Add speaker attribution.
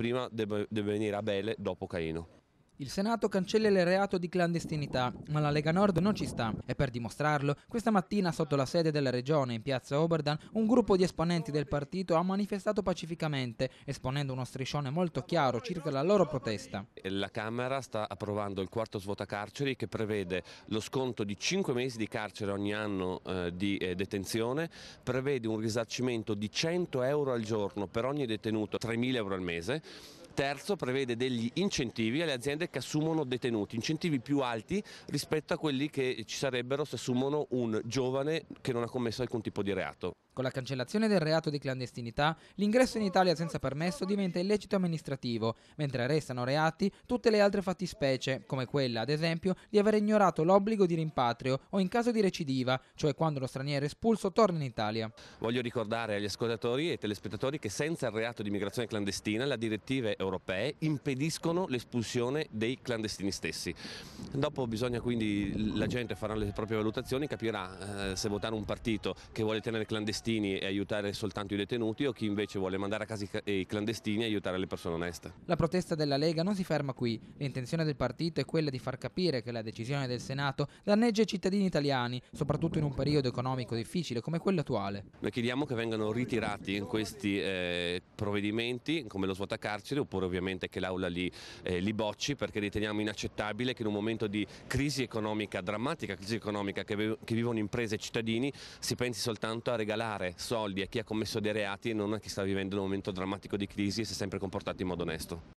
Speaker 1: prima deve, deve venire Abele dopo Caino.
Speaker 2: Il Senato cancella il reato di clandestinità, ma la Lega Nord non ci sta. E per dimostrarlo, questa mattina sotto la sede della regione, in piazza Oberdan, un gruppo di esponenti del partito ha manifestato pacificamente, esponendo uno striscione molto chiaro circa la loro protesta.
Speaker 1: La Camera sta approvando il quarto svuotacarceri che prevede lo sconto di 5 mesi di carcere ogni anno eh, di eh, detenzione, prevede un risarcimento di 100 euro al giorno per ogni detenuto, 3.000 euro al mese, terzo prevede degli incentivi alle aziende che assumono detenuti, incentivi più alti rispetto a quelli che ci sarebbero se assumono un giovane che non ha commesso alcun tipo di reato.
Speaker 2: Con la cancellazione del reato di clandestinità, l'ingresso in Italia senza permesso diventa illecito amministrativo, mentre restano reati tutte le altre fattispecie, come quella, ad esempio, di aver ignorato l'obbligo di rimpatrio o in caso di recidiva, cioè quando lo straniero espulso torna
Speaker 1: in Italia. Voglio ricordare agli ascoltatori e telespettatori che senza il reato di immigrazione clandestina le direttive europee impediscono l'espulsione dei clandestini stessi. Dopo bisogna quindi la gente farà le proprie valutazioni, capirà eh, se votare un partito che vuole tenere clandestini clandestini e aiutare soltanto i detenuti o chi invece vuole mandare a casa i clandestini e aiutare le persone oneste.
Speaker 2: La protesta della Lega non si ferma qui. L'intenzione del partito è quella di far capire che la decisione del Senato danneggia i cittadini italiani, soprattutto in un periodo economico difficile come quello attuale.
Speaker 1: Noi chiediamo che vengano ritirati questi eh, provvedimenti come lo svuotacarcere oppure ovviamente che l'Aula li, eh, li bocci perché riteniamo inaccettabile che in un momento di crisi economica, drammatica crisi economica che, che vivono imprese e cittadini, si pensi soltanto a regalare dare soldi a chi ha commesso dei reati e non a chi sta vivendo un momento drammatico di crisi e si è sempre comportato in modo onesto.